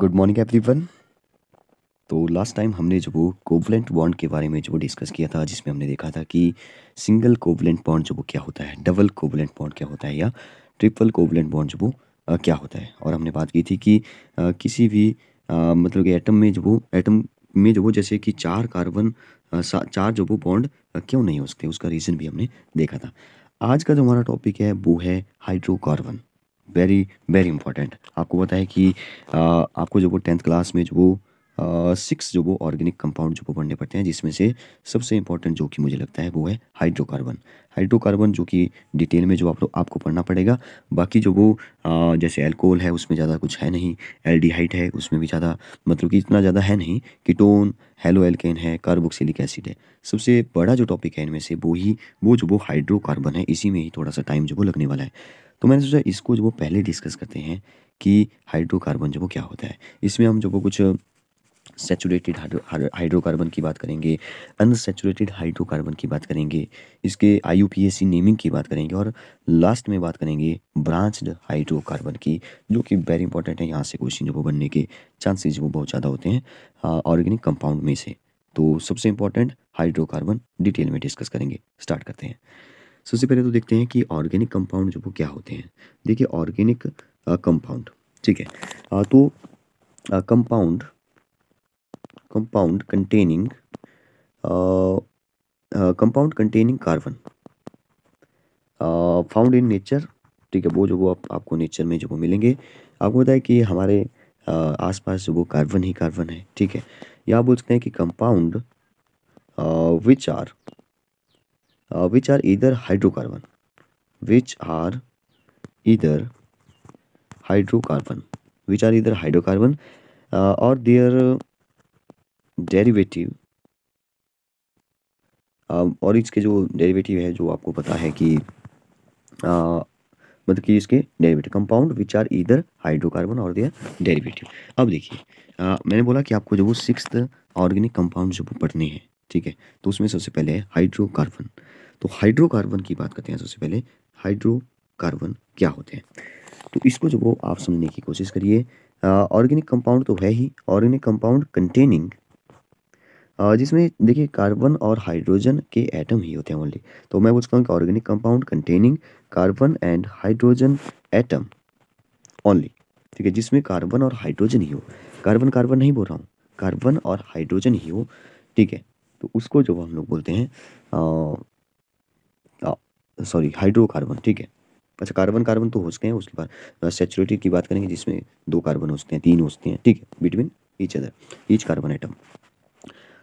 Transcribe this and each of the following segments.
good morning everyone तो last time हमने जो वो कोवलेंट बॉन्ड के बारे में जो डिस्कस किया था जिसमें हमने देखा था कि सिंगल कोवलेंट बॉन्ड जो वो क्या होता है डबल कोवलेंट बॉन्ड क्या होता है या ट्रिपल कोवलेंट बॉन्ड जो वो आ, क्या होता है और हमने बात की थी कि आ, किसी भी आ, मतलब कि एटम में जो वो एटम में जो वो जैसे कि चार कार्बन चार जो वो बॉन्ड क्यों नहीं हो सकते उसका रीज़न भी हमने देखा था आज का जो हमारा टॉपिक है वो है हाइड्रोकार्बन वेरी वेरी इंपॉर्टेंट आपको पता है कि आ, आपको जो वो टेंथ क्लास में जो वो सिक्स जो वो ऑर्गेनिक कंपाउंड जो वो पढ़ने पड़ते हैं जिसमें से सबसे इंपॉर्टेंट जो कि मुझे लगता है वो है हाइड्रोकार्बन हाइड्रोकार्बन जो कि डिटेल में जो आप आपको पढ़ना पड़ेगा बाकी जो वो आ, जैसे एल्कोहल है उसमें ज़्यादा कुछ है नहीं एल्डिहाइड है उसमें भी ज़्यादा मतलब कि इतना ज़्यादा है नहीं कीटोन हेलो एल्केन है कार्बोक्सिलिक एसिड है सबसे बड़ा जो टॉपिक है इनमें से वो ही वो जो वो हाइड्रोकार्बन है इसी में ही थोड़ा सा टाइम जो वो लगने वाला है तो मैंने सोचा इसको जो वो पहले डिस्कस करते हैं कि हाइड्रोकार्बन जो वो क्या होता है इसमें हम जो वो कुछ सेचुरेटेड हाइड्रोकार्बन की बात करेंगे अनसेचुरेटेड हाइड्रोकार्बन की बात करेंगे इसके आई नेमिंग की बात करेंगे और लास्ट में बात करेंगे ब्रांच्ड हाइड्रोकार्बन की जो कि वेरी इंपॉर्टेंट है यहाँ से क्वेश्चन जो वो बनने के चांसेज वो बहुत ज़्यादा होते हैं ऑर्गेनिक हाँ, कंपाउंड में से तो सबसे इंपॉर्टेंट हाइड्रोकार्बन डिटेल में डिस्कस करेंगे स्टार्ट करते हैं सबसे पहले तो देखते हैं कि ऑर्गेनिक कंपाउंड जो वो क्या होते हैं देखिए ऑर्गेनिक कंपाउंड ठीक है आ, तो compound compound containing compound containing carbon found in nature ठीक है वो जो वो आप, आपको नेचर में जो वो मिलेंगे आपको पता है कि हमारे uh, आसपास जो वो कार्बन ही कार्बन है ठीक है या बोल सकते हैं कि compound which are uh, which are either hydrocarbon which are either hydrocarbon which are either hydrocarbon uh, or their derivative uh, और इसके जो डेरिवेटिव है जो आपको पता है कि uh, मतलब कि इसके डेरिवेटिव कंपाउंड विच आर इधर हाइड्रोकार्बन और दियर डेरिवेटिव अब देखिए uh, मैंने बोला कि आपको जो वो सिक्स ऑर्गेनिक कंपाउंड जो पढ़ने हैं ठीक है तो उसमें सबसे पहले है हाइड्रोकार्बन तो हाइड्रोकार्बन की बात करते हैं सबसे पहले हाइड्रोकार्बन क्या होते हैं तो इसको जो वो आप समझने की कोशिश करिए ऑर्गेनिक कंपाउंड तो है ही ऑर्गेनिक कंपाउंड कंटेनिंग जिसमें देखिए कार्बन और हाइड्रोजन के एटम ही होते हैं ओनली तो मैं बोलता हूँ कि organic compound containing carbon and hydrogen atom only ठीक है जिसमें कार्बन और हाइड्रोजन ही हो कार्बन कार्बन नहीं बोल रहा हूँ कार्बन और हाइड्रोजन ही हो ठीक है तो उसको जो हम लोग बोलते हैं सॉरी हाइड्रोकार्बन ठीक है अच्छा कार्बन कार्बन तो होते हैं उसके बाद सेचुरेटेड की बात करेंगे जिसमें दो कार्बन होते हैं तीन होते हैं ठीक है between each other each carbon atom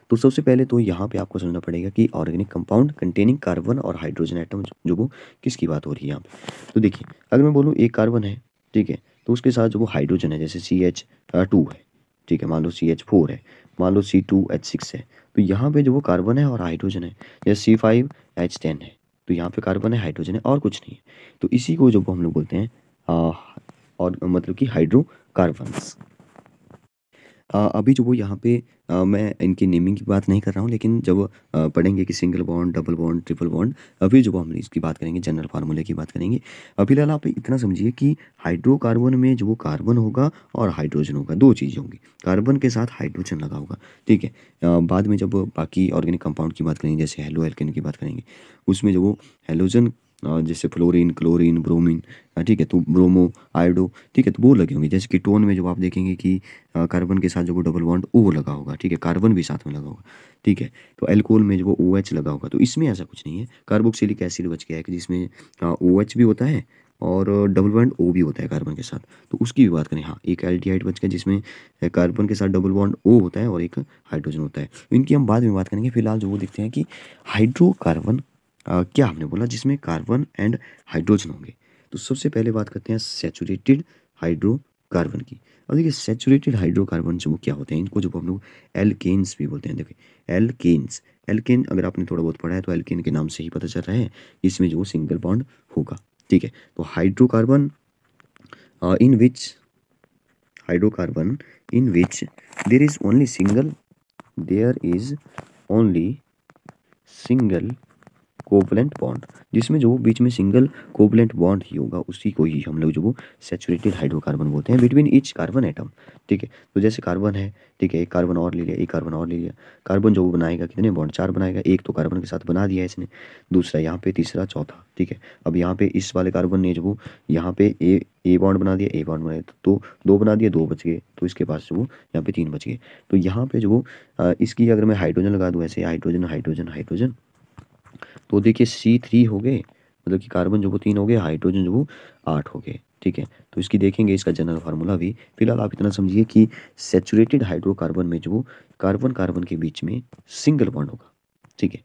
तो सबसे पहले तो यहाँ पे आपको समझना पड़ेगा कि ऑर्गेनिक कंपाउंड कंटेनिंग कार्बन और हाइड्रोजन आइटम जो वो किसकी बात हो रही है यहाँ पे तो देखिए अगर मैं बोलूँ एक कार्बन है ठीक है तो उसके साथ जो वो हाइड्रोजन है जैसे सी एच टू है ठीक है मान लो सी एच फोर है मान लो सी टू एच सिक्स है तो यहाँ पे जो वो कार्बन है और हाइड्रोजन है जैसे सी फाइव एच टेन है तो यहाँ पे कार्बन है हाइड्रोजन है और कुछ नहीं है तो इसी को जो हम लोग बोलते हैं आ, और मतलब कि हाइड्रोकार्बन्स अभी जो वो यहाँ पे आ, मैं इनकी नेमिंग की बात नहीं कर रहा हूँ लेकिन जब आ, पढ़ेंगे कि single bond double bond triple bond अभी जब हम इसकी बात करेंगे जनरल फार्मूले की बात करेंगे अभी लाल आप इतना समझिए कि हाइड्रोकार्बन में जो वो कार्बन होगा और हाइड्रोजन होगा दो चीज़ें होंगी कार्बन के साथ हाइड्रोजन लगा होगा ठीक है आ, बाद में जब बाकी ऑर्गेनिक कंपाउंड की बात करेंगे जैसे हेलो एल्किन की बात करेंगे उसमें जो वो हेलोजन हाँ, जैसे फ्लोरीन क्लोरीन ब्रोमीन हाँ, ठीक है तो ब्रोमो आयोडो ठीक है तो वो लगे होंगे जैसे कि टोन में जब आप देखेंगे कि हाँ, कार्बन के साथ जो वो डबल बॉन्ड ओ लगा होगा ठीक है कार्बन भी साथ में लगा होगा ठीक है तो एल्कोहल में जो वो ओ एच लगा होगा तो इसमें ऐसा कुछ नहीं है कार्बोक्सिलिक एसिड बच गया है कि जिसमें ओ एच भी होता है और डबल बॉन्ड ओ भी होता है कार्बन के साथ तो उसकी भी बात करें हाँ एक एल्डिहाइड बच गया जिसमें कार्बन के साथ डबल बॉन्ड ओ होता है और एक हाइड्रोजन होता है तो इनकी हम बाद में बात करेंगे फिलहाल जो वो देखते हैं कि हाइड्रोकार्बन आ, क्या हमने बोला जिसमें कार्बन एंड हाइड्रोजन होंगे तो सबसे पहले बात करते हैं सेचुरेटेड हाइड्रोकार्बन की अब देखिए सेचुरेटेड हाइड्रोकार्बन जो क्या होते हैं इनको जो हम लोग एलकेन्स भी बोलते हैं देखिए एलकेन्स एलकेन अगर आपने थोड़ा बहुत पढ़ा है तो एल्केन के नाम से ही पता चल रहा है इसमें जो सिंगल बॉन्ड होगा ठीक है तो hydrocarbon in which hydrocarbon in which there is only single there is only single covalent bond जिसमें जो बीच में सिंगल कोवलेंट बॉन्ड ही होगा उसी को ही हम लोग जो वो सेचुरेटेड हाइड्रोकार्बन बोलते हैं बिटवीन ईच कार्बन एटम ठीक है तो जैसे कार्बन है ठीक है एक कार्बन और ले लिया एक कार्बन और ले लिया कार्बन जो वो बनाएगा कितने बॉन्ड चार बनाएगा एक तो कार्बन के साथ बना दिया इसने दूसरा यहाँ पे तीसरा चौथा ठीक है अब यहाँ पे इस वाले कार्बन ने जो वो यहाँ पे ए ए बॉन्ड बना दिया ए बॉन्ड बना दिया तो दो बना दिया दो बच गए तो इसके पास जो वो यहाँ पे तीन बच गए तो यहाँ पे जो वो इसकी अगर मैं हाइड्रोजन लगा दूँ ऐसे हाइड्रोजन हाइड्रोजन हाइड्रोजन तो देखिए सी थ्री हो गए मतलब कि कार्बन जो वो तीन हो गए हाइड्रोजन जो वो आठ हो गए ठीक है तो इसकी देखेंगे इसका जनरल फार्मूला भी फिलहाल आप इतना समझिए कि सेचुरेटेड हाइड्रोकार्बन में जो कार्बन कार्बन के बीच में सिंगल बॉन्ड होगा ठीक है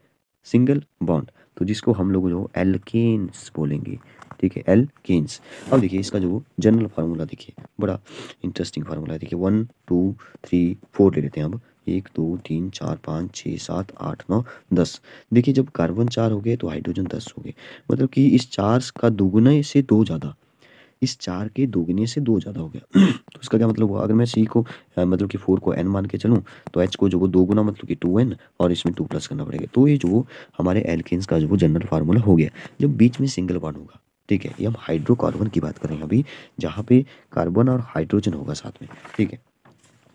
सिंगल बॉन्ड तो जिसको हम लोग जो एलकेन्स बोलेंगे ठीक है केन्स अब देखिए इसका जो जनरल फार्मूला देखिए बड़ा इंटरेस्टिंग फार्मूला देखिए वन टू थ्री फोर ले लेते हैं अब एक दो तीन चार पाँच छः सात आठ नौ दस देखिए जब कार्बन चार हो गए तो हाइड्रोजन दस हो गए मतलब कि इस चार का दोगुने से दो ज़्यादा इस चार के दोगुने से दो ज़्यादा हो गया तो इसका क्या मतलब हुआ अगर मैं सी को मतलब कि फोर को एन मान के चलूँ तो एच को जो वो दोगुना मतलब कि टू एन और इसमें टू प्लस करना पड़ेगा तो ये जो हमारे एल्किन्स का जो वो जनरल फार्मूला हो गया जब बीच में सिंगल वन होगा ठीक है ये हम हाइड्रोकार्बन की बात करें अभी जहाँ पे कार्बन और हाइड्रोजन होगा साथ में ठीक है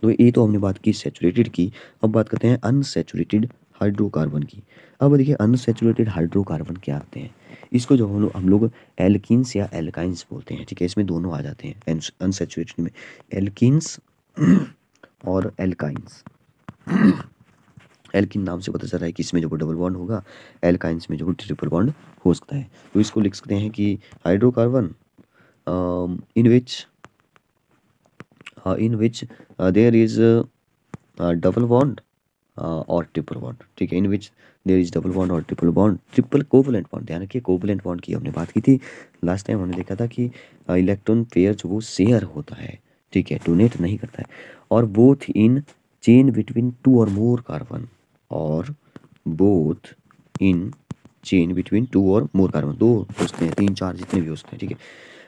तो ये तो हमने बात की सेचुरेटेड की अब बात करते हैं अनसेचुरेटेड हाइड्रोकार्बन की अब देखिए अनसेचुरेटेड हाइड्रोकार्बन क्या आते हैं इसको जो हम लोग हम लोग एल्किन्स या एल्काइंस बोलते हैं ठीक है इसमें दोनों आ जाते हैं अनसेचुरेटेड में एल्किन्स और एल्काइंस एल्किन नाम से पता चल रहा है कि इसमें जो डबल बॉन्ड होगा एल्काइंस में जो ट्रिपल बॉन्ड हो सकता है तो इसको लिख सकते हैं कि hydrocarbon in which in which there is double bond और ट्रिपल बॉन्ड ठीक है in which there is double bond और triple bond triple covalent bond ध्यान रखिए कोवलेंट बॉन्ड की हमने बात की थी लास्ट टाइम हमने देखा था कि इलेक्ट्रॉन पेयर जो वो शेयर होता है ठीक है डोनेट नहीं करता है और both in chain between two or more carbon और both in chain between two or more carbon दो सोचते हैं तीन चार जितने भी सोचते हैं ठीक है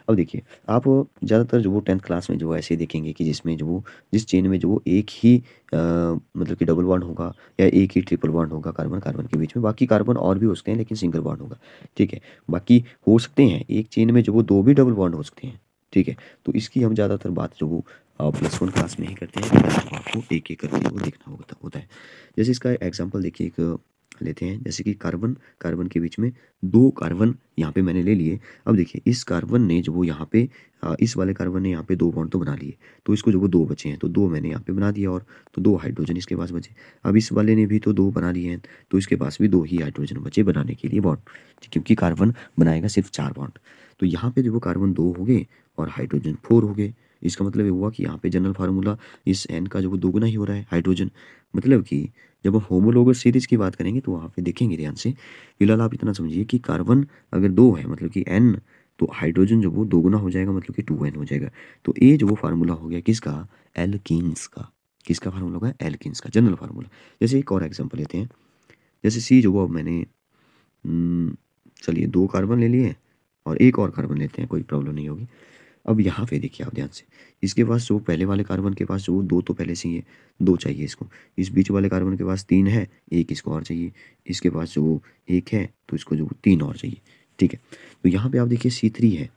अब देखिए आप ज़्यादातर जो वो टेंथ क्लास में जो ऐसे देखेंगे कि जिसमें जो वो जिस चेन में जो वो एक ही आ, मतलब कि डबल बॉन्ड होगा या एक ही ट्रिपल बॉन्ड होगा कार्बन कार्बन के बीच में बाकी कार्बन और भी हो सकते हैं लेकिन सिंगल बॉन्ड होगा ठीक है बाकी हो सकते हैं एक चेन में जो वो दो भी डबल बॉन्ड हो सकते हैं ठीक है तो इसकी हम ज़्यादातर बात जो वो प्लस वन क्लास में ही करते हैं आपको एक एक करके वो देखना होता होता है जैसे इसका एग्जाम्पल देखिए एक लेते हैं जैसे कि कार्बन कार्बन के बीच में दो कार्बन यहाँ पे मैंने ले लिए अब देखिए इस कार्बन ने जो वो यहाँ पे इस वाले कार्बन ने यहाँ पे दो बॉन्ड तो बना लिए तो इसको जो वो दो बचे हैं तो दो मैंने यहाँ पे बना दिया और तो दो हाइड्रोजन इसके पास बचे अब इस वाले ने भी तो दो बना लिए हैं तो इसके पास भी दो ही हाइड्रोजन बचे बनाने के लिए बॉन्ड क्योंकि कार्बन बनाएगा सिर्फ चार बॉन्ड तो यहाँ पर जो वो कार्बन दो हो गए और हाइड्रोजन फोर हो गए इसका मतलब ये हुआ कि यहाँ पे जनरल फार्मूला इस एन का जो वो दोगुना ही हो रहा है हाइड्रोजन मतलब कि जब हम होमोलोगस सीरीज की बात करेंगे तो वहाँ पे देखेंगे ध्यान से फिलहाल आप इतना समझिए कि कार्बन अगर दो है मतलब कि एन तो हाइड्रोजन जो वो दोगुना हो जाएगा मतलब कि टू एन हो जाएगा तो ए जो वो फार्मूला हो गया किसका एलकिंस का किसका फार्मूला होगा एलकिंस का जनरल फार्मूला जैसे एक और एग्जाम्पल लेते हैं जैसे सी जो वो अब मैंने हम्म, चलिए दो कार्बन ले लिए और एक और कार्बन लेते हैं कोई प्रॉब्लम नहीं होगी अब यहाँ पे देखिए आप ध्यान से इसके पास जो पहले वाले कार्बन के पास वो दो तो पहले से ही है दो चाहिए इसको इस बीच वाले कार्बन के पास तीन है एक इसको और चाहिए इसके पास वो एक है तो इसको जो तीन और चाहिए ठीक है तो यहाँ पे आप देखिए सी थ्री है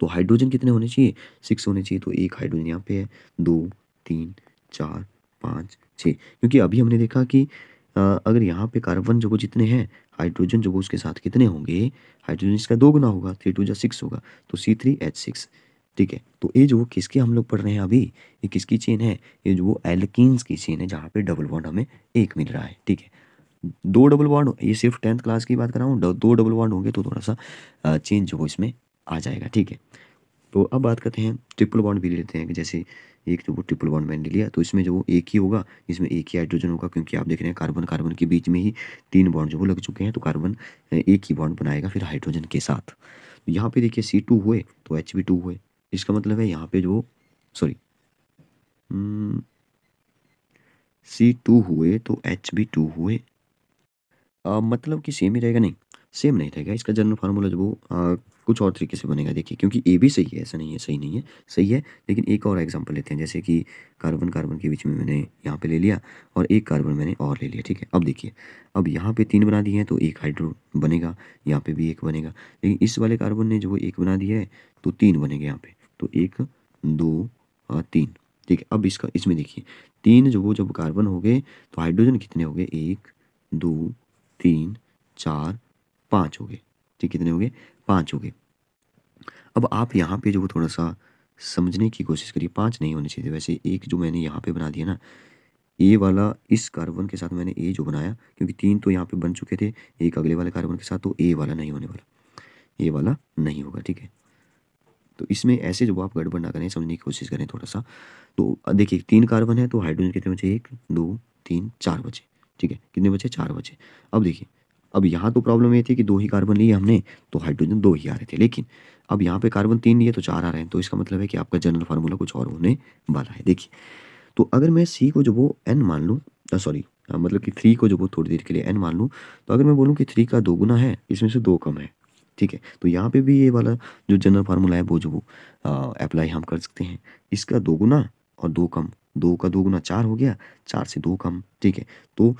तो हाइड्रोजन कितने होने चाहिए सिक्स होने चाहिए तो एक हाइड्रोजन यहाँ पे है दो तीन चार पाँच छः क्योंकि अभी हमने देखा कि अगर यहाँ पे कार्बन जो वो जितने हैं हाइड्रोजन जो वो उसके साथ कितने होंगे हाइड्रोजन इसका दो गुना होगा थ्री टू जो सिक्स होगा तो सी थ्री एच सिक्स ठीक है तो ये जो किसके हम लोग पढ़ रहे हैं अभी ये किसकी चेन है ये जो वो एल्किन्स की चेन है जहाँ पे डबल बॉन्ड हमें एक मिल रहा है ठीक है दो डबल बॉन्ड ये सिर्फ टेंथ क्लास की बात कर रहा हूँ दो डबल बॉन्ड होंगे तो थोड़ा सा चेंज जो वो इसमें आ जाएगा ठीक है तो अब बात करते हैं ट्रिपल बॉन्ड भी लेते हैं जैसे एक जो वो ट्रिपल बॉन्ड मैंने लिया तो इसमें जो वो एक ही होगा इसमें एक ही हाइड्रोजन होगा क्योंकि आप देख रहे हैं कार्बन कार्बन के बीच में ही तीन बॉन्ड जो वो लग चुके हैं तो कार्बन एक ही बॉन्ड बनाएगा फिर हाइड्रोजन के साथ तो यहाँ पे देखिए सी टू हुए तो एच बी टू हुए इसका मतलब है यहाँ पे जो सॉरी सी टू हुए तो एच बी टू हुए आ, मतलब कि सेम ही रहेगा नहीं सेम नहीं रहेगा इसका जनरल फार्मूला जो वो कुछ और तरीके से बनेगा देखिए क्योंकि ए भी सही है ऐसा नहीं है सही नहीं है सही है लेकिन एक और एग्जांपल लेते हैं जैसे कि कार्बन कार्बन के बीच में मैंने यहाँ पे ले लिया और एक कार्बन मैंने और ले लिया ठीक है अब देखिए अब यहाँ पे तीन बना दिए हैं तो एक हाइड्रो बनेगा यहाँ पे भी एक बनेगा लेकिन इस वाले कार्बन ने जो वो एक बना दिया है तो तीन बनेंगे यहाँ पे तो एक दो तीन ठीक है अब इसका इसमें देखिए तीन जो वो जब कार्बन हो गए तो हाइड्रोजन कितने हो गए एक दो तीन चार पाँच हो गए ठीक कितने हो गए पाँच हो गए अब आप यहाँ पे जो थोड़ा सा समझने की कोशिश करिए पाँच नहीं होने चाहिए वैसे एक जो मैंने यहाँ पे बना दिया ना ए वाला इस कार्बन के साथ मैंने ए जो बनाया क्योंकि तीन तो यहाँ पे बन चुके थे एक अगले वाले कार्बन के साथ तो ए वाला नहीं होने वाला ए वाला नहीं होगा ठीक है तो इसमें ऐसे जब आप गड़बड़ ना करें समझने की कोशिश करें थोड़ा सा तो देखिए तीन कार्बन है तो हाइड्रोजन कितने बचे एक दो तीन चार बचे ठीक है कितने बचे चार बचे अब देखिए अब यहाँ तो प्रॉब्लम ये थी कि दो ही कार्बन लिए हमने तो हाइड्रोजन दो ही आ रहे थे लेकिन अब यहाँ पे कार्बन तीन लिए तो चार आ रहे हैं तो इसका मतलब है कि आपका जनरल फार्मूला कुछ और होने वाला है देखिए तो अगर मैं सी को जो वो एन मान लूँ सॉरी मतलब कि थ्री को जो वो थोड़ी देर के लिए एन मान लूँ तो अगर मैं बोलूँ कि थ्री का दो गुना है इसमें से दो कम है ठीक है तो यहाँ पे भी ये वाला जो जनरल फार्मूला है वो जो वो अप्लाई हम कर सकते हैं इसका दो गुना और दो कम दो का दो गुना चार हो गया चार से दो कम ठीक है तो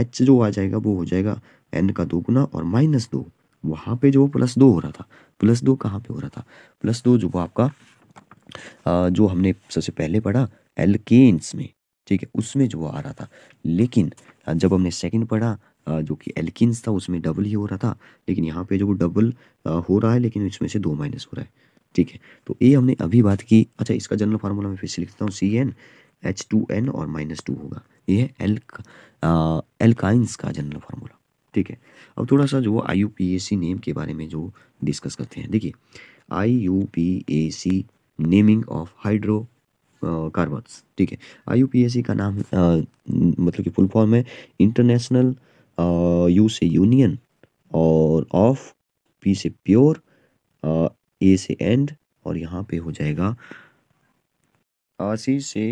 एच जो आ जाएगा वो हो जाएगा एन का दो गुना और माइनस दो वहाँ पे जो प्लस दो हो रहा था प्लस दो कहाँ पे हो रहा था प्लस दो जो आपका जो हमने सबसे पहले पढ़ा एल्केन्स में ठीक है उसमें जो आ रहा था लेकिन जब हमने सेकंड पढ़ा जो कि एल्किन्स था उसमें डबल ही हो रहा था लेकिन यहाँ पे जो डबल हो रहा है लेकिन इसमें से दो माइनस हो रहा है ठीक है तो ये हमने अभी बात की अच्छा इसका जनरल फार्मूला मैं फिर से लिखता हूँ C N H two N और माइनस टू होगा ये है एल्क एल्काइंस का जनरल फार्मूला ठीक है अब थोड़ा सा जो I U P A C name के बारे में जो डिस्कस करते हैं देखिए I U P A C naming of hydrocarbons ठीक है आई यू पी ए सी का नाम आ, मतलब कि फुल फॉर्म है इंटरनेशनल यू से यूनियन और ऑफ पी से प्योर ए से एंड और यहाँ पे हो जाएगा आसी से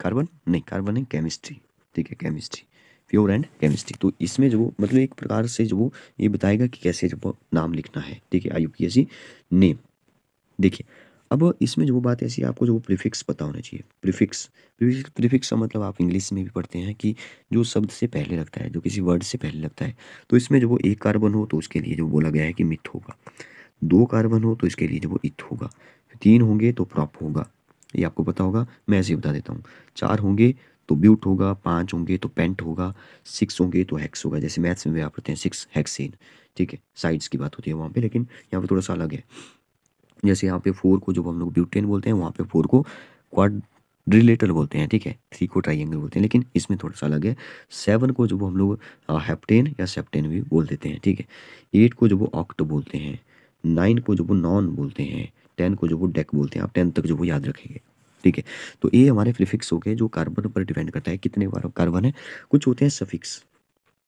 कार्बन नहीं कार्बन है केमिस्ट्री ठीक है केमिस्ट्री प्योर एंड केमिस्ट्री तो इसमें जो मतलब एक प्रकार से जो ये बताएगा कि कैसे जब नाम लिखना है ठीक है आई यू नेम देखिए अब इसमें जो बात ऐसी आपको जो प्रीफिक्स पता होना चाहिए प्रीफिक्स प्रीफिक्स का मतलब आप इंग्लिश में भी पढ़ते हैं कि जो शब्द से पहले लगता है जो किसी वर्ड से पहले लगता है तो इसमें जो वो एक कार्बन हो तो उसके लिए जो बोला गया है कि मिथ होगा दो कार्बन हो तो इसके लिए जो वो इथ होगा तीन होंगे तो प्रॉप होगा ये आपको पता होगा मैं ऐसे ही बता देता हूँ चार होंगे तो ब्यूट होगा पाँच होंगे तो पेंट होगा सिक्स होंगे तो हैक्स होगा जैसे मैथ्स में भी आप पढ़ते हैं सिक्स हैक्सेन ठीक है साइड्स की बात होती है वहाँ पे लेकिन यहाँ पे थोड़ा सा अलग है जैसे यहाँ पे फोर को जब हम लोग ब्यूटेन बोलते हैं वहाँ पे फोर को क्वाड रिलेटर बोलते हैं ठीक है थ्री को ट्राइंगल बोलते हैं लेकिन इसमें थोड़ा सा अलग है सेवन को जब हम लोग हैप्टेन या सेप्टेन भी बोल देते हैं ठीक है एट को जब वो ऑक्ट बोलते हैं नाइन को जब वो नॉन बोलते हैं टेन को जब वो डेक बोलते हैं आप टेन तक जो वो याद रखेंगे ठीक है तो ये हमारे प्रिफिक्स हो गए जो कार्बन पर डिपेंड करता है कितने बार कार्बन है कुछ होते हैं सफिक्स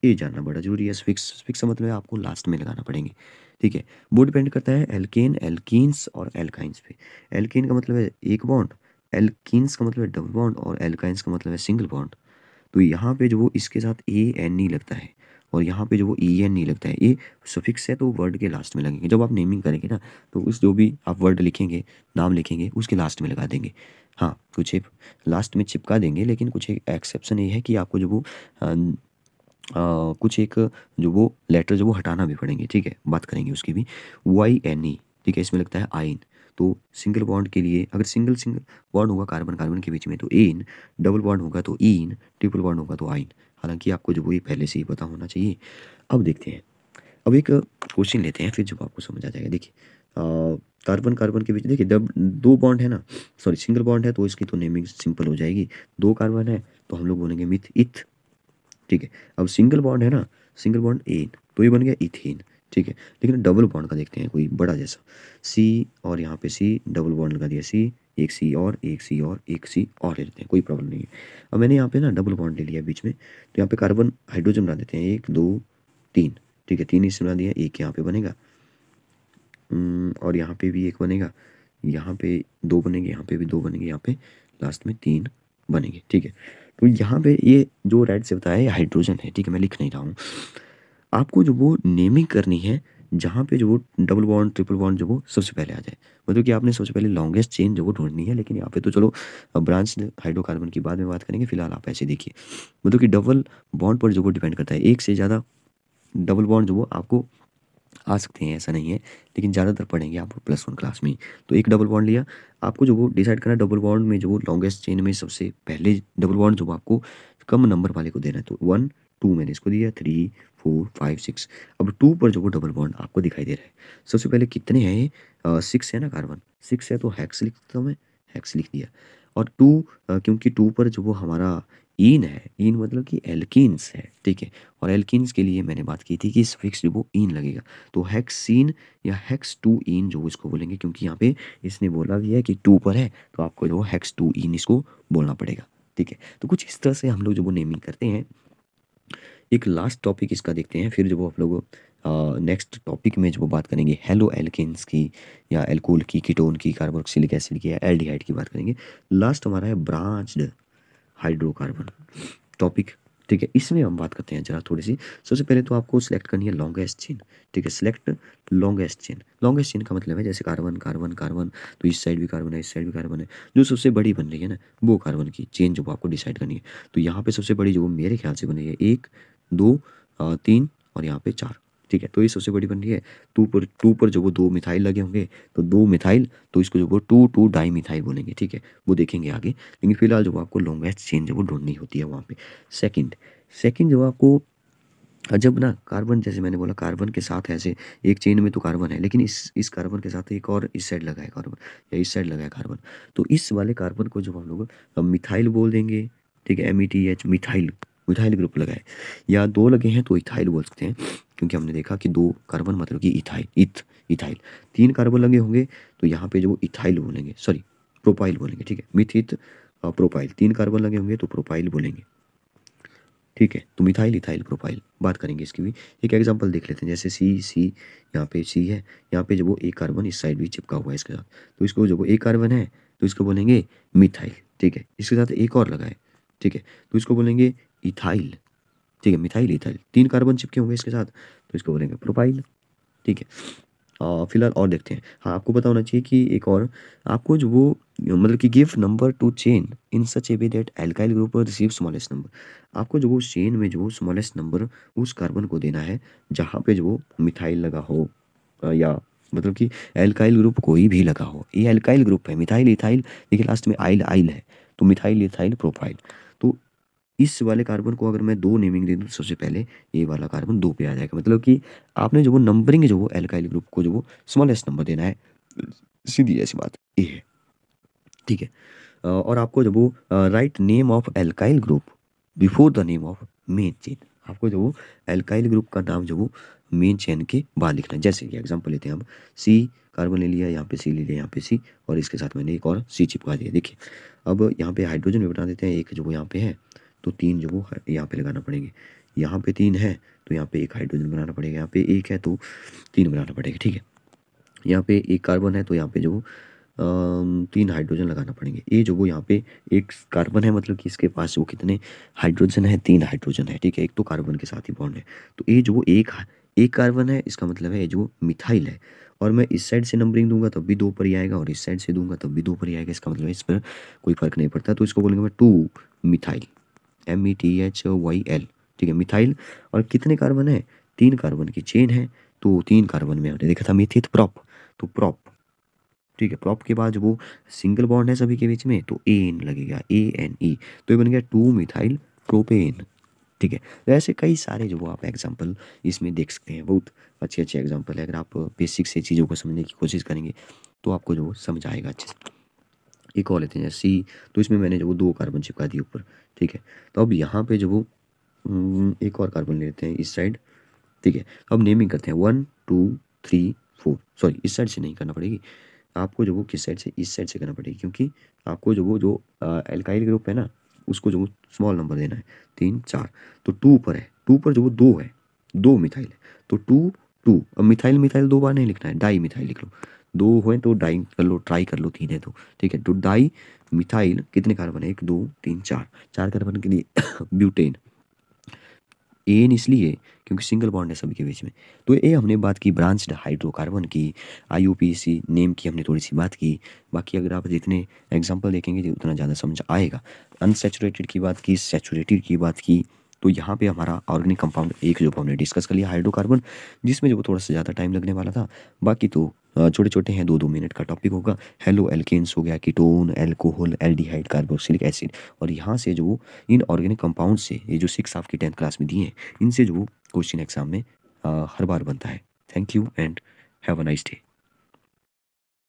ये जानना बड़ा जरूरी है सफिक्स सफिक्स का मतलब है आपको लास्ट में लगाना पड़ेंगे ठीक है वो डिपेंड करता है एल्केन एल्किस और एल्काइंस पे एल्केन का मतलब है एक बॉन्ड एल्किस का मतलब है डबल बॉन्ड और एल्काइंस का मतलब है सिंगल बॉन्ड तो यहाँ पे जो वो इसके साथ ए एन नहीं लगता है और यहाँ पे जो वो ई एन नहीं लगता है ये सफिक्स है तो वर्ड के लास्ट में लगेंगे जब आप नेमिंग करेंगे ना तो उस जो भी आप वर्ड लिखेंगे नाम लिखेंगे उसके लास्ट में लगा देंगे हाँ कुछ एक लास्ट में चिपका देंगे लेकिन कुछ एक एक्सेप्शन ये है कि आपको जो वो आ, आ, कुछ एक जो वो लेटर जो वो हटाना भी पड़ेंगे ठीक है बात करेंगे उसकी भी वाई एन ई ठीक है इसमें लगता है आइन तो सिंगल बॉन्ड के लिए अगर सिंगल सिंगल बॉन्ड होगा कार्बन कार्बन के बीच में तो एन डबल बॉन्ड होगा तो ईन ट्रिपल बॉन्ड होगा तो आइन हालांकि आपको जो वो ये पहले से ही पता होना चाहिए अब देखते हैं अब एक क्वेश्चन लेते हैं फिर जब आपको समझ आ जाएगा देखिए कार्बन कार्बन के बीच देखिए जब दो बॉन्ड है ना सॉरी सिंगल बॉन्ड है तो इसकी तो नेमिंग सिंपल हो जाएगी दो कार्बन है तो हम लोग बोलेंगे मिथ इथ ठीक है अब सिंगल बॉन्ड है ना सिंगल बॉन्ड एन तो ये बन गया इथेन ठीक है लेकिन डबल बॉन्ड का देखते हैं कोई बड़ा जैसा सी और यहाँ पे सी डबल बॉन्ड लगा दिया सी एक सी और एक सी और एक सी और ले लेते हैं कोई प्रॉब्लम नहीं है अब मैंने यहाँ पे ना डबल बॉन्ड ले लिया बीच में तो यहाँ पे कार्बन हाइड्रोजन बना देते हैं एक दो तीन ठीक है तीन हिस्से बना दिया एक यहाँ पे बनेगा और यहाँ पे भी एक बनेगा यहाँ पे दो बनेंगे यहाँ पे भी दो बनेंगे यहाँ पे लास्ट में तीन बनेंगे ठीक है तो यहाँ पे ये जो रेड से बताया हाइड्रोजन है ठीक है मैं लिख नहीं रहा हूँ आपको जो वो नेमिंग करनी है जहाँ पे जो वो डबल बॉन्ड ट्रिपल बॉन्ड जो वो सबसे पहले आ जाए मतलब कि आपने सबसे पहले लॉन्गेस्ट चेन जो वो ढूंढनी है लेकिन यहाँ पे तो चलो ब्रांच हाइड्रोकार्बन की बाद में बात करेंगे फिलहाल आप ऐसे देखिए मतलब कि डबल बॉन्ड पर जो वो डिपेंड करता है एक से ज़्यादा डबल बॉन्ड जो वो आपको आ सकते हैं ऐसा नहीं है लेकिन ज़्यादातर पढ़ेंगे आप प्लस वन क्लास में तो एक डबल बॉन्ड लिया आपको जो वो डिसाइड करना डबल बॉन्ड में जो लॉन्गेस्ट चेन में सबसे पहले डबल बॉन्ड जो आपको कम नंबर वाले को देना है तो वन टू मैंने इसको दिया थ्री फोर फाइव सिक्स अब टू पर जो वो डबल बॉन्ड आपको दिखाई दे रहा है सबसे पहले कितने हैं ये सिक्स है ना कार्बन सिक्स है तो हैक्स लिखता हूँ मैं हैक्स लिख दिया और टू क्योंकि टू पर जो वो हमारा इन है इन मतलब कि एल्किन्स है ठीक है और एल्किन्स के लिए मैंने बात की थी कि फिक्स वो इन लगेगा तो हैक्सिन या हैक्स टू इन जो इसको बोलेंगे क्योंकि यहाँ पे इसने बोला भी है कि टू पर है तो आपको जो हैक्स टू इन इसको बोलना पड़ेगा ठीक है तो कुछ इस तरह से हम लोग जो वो नेमिंग करते हैं एक लास्ट टॉपिक इसका देखते हैं फिर जब आप लोग नेक्स्ट टॉपिक में जब बात करेंगे हेलो एल्किस की या एल्कोल की कीटोन की कार्बोक्सिलिक एसिड की या एल्डिहाइड की बात करेंगे लास्ट हमारा है ब्रांचड हाइड्रोकार्बन टॉपिक ठीक है इसमें हम बात करते हैं जरा थोड़ी सी सबसे पहले तो आपको सिलेक्ट करनी है लॉन्गेस्ट चेन ठीक है select longest chain longest chain का मतलब है जैसे कार्बन कार्बन कार्बन तो इस साइड भी कार्बन है इस साइड भी कार्बन है जो सबसे बड़ी बन रही है ना वो कार्बन की चेन जो आपको डिसाइड करनी है तो यहाँ पर सबसे बड़ी जो मेरे ख्याल से बनी है एक दो तीन और यहाँ पे चार ठीक है तो ये सबसे बड़ी बन रही है टू पर टू पर जो वो दो मिथाइल लगे होंगे तो दो मिथाइल तो इसको जो वो टू टू डाई मिथाइल बोलेंगे ठीक है वो देखेंगे आगे लेकिन फिलहाल जो आपको लॉन्गेस्ट चेन जो वो ढूंढनी होती है वहाँ पे सेकंड सेकंड जो आपको जब ना कार्बन जैसे मैंने बोला कार्बन के साथ ऐसे एक चेन में तो कार्बन है लेकिन इस इस कार्बन के साथ एक और इस साइड लगा है कार्बन या इस साइड लगा है कार्बन तो इस वाले कार्बन को जो हम लोग मिथाइल बोल देंगे ठीक है M E T H methyl ethyl group लगाए या दो लगे हैं तो इथाइल बोल सकते हैं क्योंकि हमने देखा कि दो कार्बन मतलब कि इथाइल इथ इथाइल तीन कार्बन लगे होंगे तो यहाँ पे जो इथाइल बोलेंगे सॉरी प्रोपाइल बोलेंगे ठीक है मिथ इथ प्रोपाइल तीन कार्बन लगे होंगे तो प्रोपाइल बोलेंगे ठीक है तो मिथाइल इथाइल प्रोफाइल बात करेंगे इसकी भी एक एग्जांपल देख लेते हैं जैसे सी सी यहाँ पे सी है यहाँ पे जब वो एक कार्बन इस साइड भी चिपका हुआ है इसके साथ तो इसको जब वो एक कार्बन है तो इसको बोलेंगे मिथाइल ठीक है इसके साथ एक और लगाए ठीक है तो इसको बोलेंगे इथाइल ठीक है मिथाइल इथाइल तीन कार्बन चिपके होंगे इसके साथ तो इसको बोलेंगे प्रोपाइल ठीक है फिलहाल और देखते हैं हाँ आपको पता होना चाहिए कि एक और आपको जो वो मतलब कि give number two chain in such a be that alkyl group receive smallest number आपको जो वो चेन में जो स्मॉलेस्ट नंबर उस कार्बन को देना है जहाँ पे जो वो मिथाइल लगा हो या मतलब कि एल्काइल ग्रुप कोई भी लगा हो ये एल्काइल ग्रुप है मिथाइल इथाइल देखिए लास्ट में आइल आइल है तो मिथाइल इथाइल प्रोफाइल इस वाले कार्बन को अगर मैं दो नेमिंग दे दूँ तो सबसे पहले ये वाला कार्बन दो पे आ जाएगा मतलब कि आपने जो वो नंबरिंग जो वो एल्काइल ग्रुप को जो वो स्मॉलेस्ट नंबर देना है सीधी ऐसी बात ये है ठीक है और आपको जब वो write name of alkyl group before the name of main chain आपको जो वो एल्काइल ग्रुप का नाम जो वो मेन चेन के बाहर लिखना है जैसे कि एग्जांपल लेते हैं हम सी कार्बन ले लिया यहाँ पे सी ले लिया यहाँ पे सी और इसके साथ मैंने एक और सी चिपका दिया देखिए अब यहाँ पे हाइड्रोजन भी बना देते हैं एक जो यहाँ पे है तो तीन जो वो यहाँ पे लगाना पड़ेंगे यहाँ पे तीन है तो यहाँ पे एक हाइड्रोजन बनाना पड़ेगा यहाँ पे एक है तो तीन बनाना पड़ेगा ठीक है यहाँ पे एक कार्बन है तो यहाँ पे जो तीन हाइड्रोजन लगाना पड़ेंगे ये जो वो यहाँ पे एक कार्बन है मतलब कि इसके पास वो कितने हाइड्रोजन है तीन हाइड्रोजन है ठीक है एक तो कार्बन के साथ ही बॉन्ड है तो ये जो एक एक कार्बन है इसका मतलब है ये जो मिथाइल है और मैं इस साइड से नंबरिंग दूंगा तब भी दो पर ही आएगा और इस साइड से दूंगा तब भी दो पर ही आएगा इसका मतलब इस पर कोई फर्क नहीं पड़ता तो इसको बोलेंगे मैं two methyl M E T H Y L ठीक है मिथाइल और कितने कार्बन है तीन कार्बन की चेन है तो तीन कार्बन में हमने देखा था मिथित प्रॉप तो प्रॉप तो ठीक है प्रॉप के बाद वो सिंगल बॉन्ड है सभी के बीच में तो ए एन लगेगा ए एन ई तो ये बन गया टू मिथाइल प्रोपेन ठीक है तो ऐसे कई सारे जो आप एग्जाम्पल इसमें देख सकते हैं बहुत अच्छे अच्छे एग्जाम्पल है अगर आप बेसिक से चीज़ों को समझने की कोशिश करेंगे तो आपको जो समझ आएगा अच्छे से एक और लेते हैं सी तो इसमें मैंने जो वो दो कार्बन चिपका दिए ऊपर ठीक है तो अब यहाँ पे जो वो हम्म, एक और कार्बन ले लेते हैं इस साइड ठीक है अब नेमिंग करते हैं one two three four sorry इस साइड से नहीं करना पड़ेगी आपको जो वो किस साइड से इस साइड से करना पड़ेगी क्योंकि आपको जो वो जो एल्काइल ग्रुप है ना उसको जो स्मॉल नंबर देना है तीन चार तो टू पर है टू पर जो वो दो है दो मिथाइल है तो टू टू अब मिथाइल मिथाइल दो बार नहीं लिखना है डाई मिथाइल लिख लो दो हुए तो डाई कर लो ट्राई कर लो तीन है तो ठीक है तो डाई मिथाइल कितने कार्बन है एक दो तीन चार चार कार्बन के लिए ब्यूटेन एन इसलिए क्योंकि सिंगल बॉन्ड है सभी के बीच में तो ये हमने बात की ब्रांचड हाइड्रोकार्बन की आई नेम की हमने थोड़ी सी बात की बाकी अगर आप जितने एग्जाम्पल देखेंगे तो उतना ज़्यादा समझ आएगा अनसेचुरेटेड की बात की सेचुरेटेड की बात की तो यहाँ पे हमारा ऑर्गेनिक कंपाउंड एक जो हमने डिस्कस कर लिया हाइड्रोकार्बन जिसमें जो थोड़ा सा ज़्यादा टाइम लगने वाला था बाकी तो हाँ, छोटे छोटे हैं दो दो मिनट का टॉपिक होगा हेलो एल्केन्स हो गया ketone alcohol aldehyde carboxylic acid और यहाँ से जो इन ऑर्गेनिक कंपाउंड से ये जो सिक्स आपकी टेंथ क्लास में दिए हैं इनसे जो क्वेश्चन एग्जाम में आ, हर बार बनता है thank you and have a nice day